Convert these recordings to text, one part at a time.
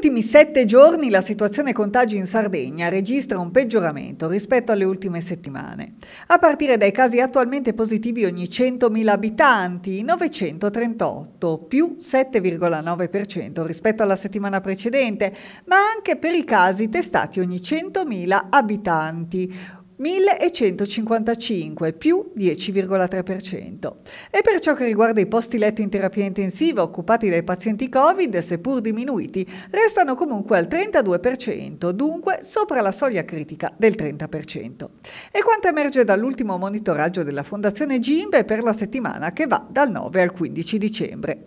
ultimi sette giorni la situazione contagi in Sardegna registra un peggioramento rispetto alle ultime settimane. A partire dai casi attualmente positivi ogni 100.000 abitanti, 938, più 7,9% rispetto alla settimana precedente, ma anche per i casi testati ogni 100.000 abitanti, 1155 più 10,3%. E per ciò che riguarda i posti letto in terapia intensiva occupati dai pazienti Covid, seppur diminuiti, restano comunque al 32%, dunque sopra la soglia critica del 30%. E quanto emerge dall'ultimo monitoraggio della Fondazione Gimbe per la settimana che va dal 9 al 15 dicembre.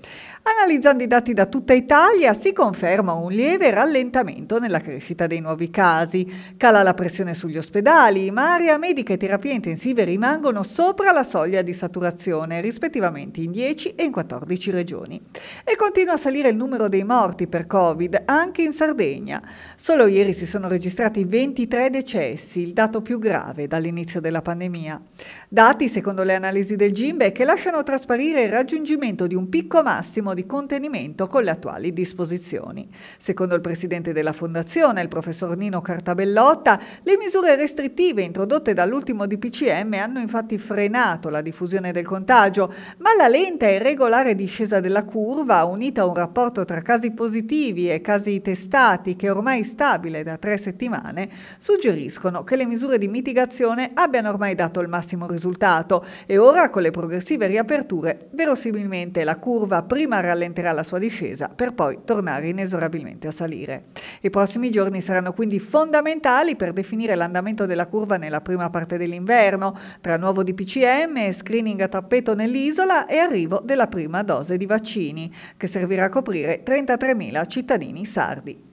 Analizzando i dati da tutta Italia si conferma un lieve rallentamento nella crescita dei nuovi casi, cala la pressione sugli ospedali, ma ma area medica e terapie intensive rimangono sopra la soglia di saturazione, rispettivamente in 10 e in 14 regioni. E continua a salire il numero dei morti per Covid anche in Sardegna. Solo ieri si sono registrati 23 decessi, il dato più grave dall'inizio della pandemia. Dati, secondo le analisi del GIMBE, che lasciano trasparire il raggiungimento di un picco massimo di contenimento con le attuali disposizioni. Secondo il presidente della Fondazione, il professor Nino Cartabellotta, le misure restrittive in introdotte dall'ultimo DPCM hanno infatti frenato la diffusione del contagio, ma la lenta e regolare discesa della curva, unita a un rapporto tra casi positivi e casi testati che è ormai stabile da tre settimane, suggeriscono che le misure di mitigazione abbiano ormai dato il massimo risultato e ora con le progressive riaperture verosimilmente la curva prima rallenterà la sua discesa per poi tornare inesorabilmente a salire. I prossimi giorni saranno quindi fondamentali per definire l'andamento della curva nella prima parte dell'inverno, tra nuovo DPCM, screening a tappeto nell'isola e arrivo della prima dose di vaccini, che servirà a coprire 33.000 cittadini sardi.